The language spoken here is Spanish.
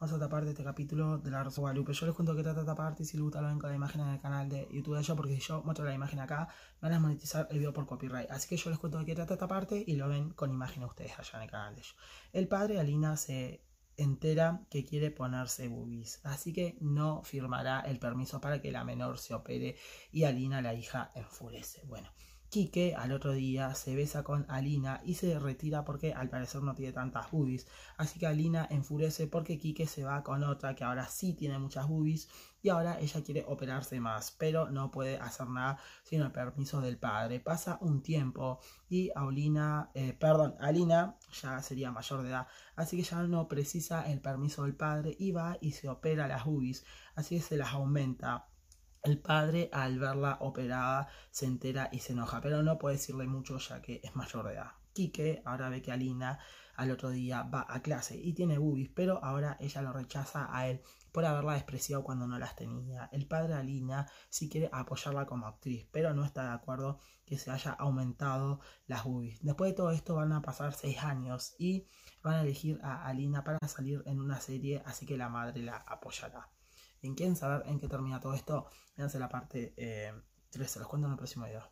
Vamos a tapar de este capítulo de la Rosa Guadalupe. Yo les cuento que trata esta parte y si les gusta lo ven con la imagen en el canal de YouTube de ellos, porque si yo muestro la imagen acá, van a monetizar el video por copyright. Así que yo les cuento que qué trata esta parte y lo ven con imagen ustedes allá en el canal de ellos. El padre Alina se entera que quiere ponerse boobies, así que no firmará el permiso para que la menor se opere y Alina, la hija, enfurece. Bueno. Quique al otro día se besa con Alina y se retira porque al parecer no tiene tantas boobies. Así que Alina enfurece porque Quique se va con otra que ahora sí tiene muchas boobies y ahora ella quiere operarse más, pero no puede hacer nada sin el permiso del padre. Pasa un tiempo y Alina, eh, perdón, Alina ya sería mayor de edad, así que ya no precisa el permiso del padre y va y se opera las boobies, así que se las aumenta. El padre, al verla operada, se entera y se enoja, pero no puede decirle mucho ya que es mayor de edad. Quique ahora ve que Alina al otro día va a clase y tiene boobies, pero ahora ella lo rechaza a él por haberla despreciado cuando no las tenía. El padre Alina sí quiere apoyarla como actriz, pero no está de acuerdo que se haya aumentado las boobies. Después de todo esto van a pasar seis años y van a elegir a Alina para salir en una serie, así que la madre la apoyará. Y quieren saber en qué termina todo esto, véanse la parte 3, se los cuento en el próximo video.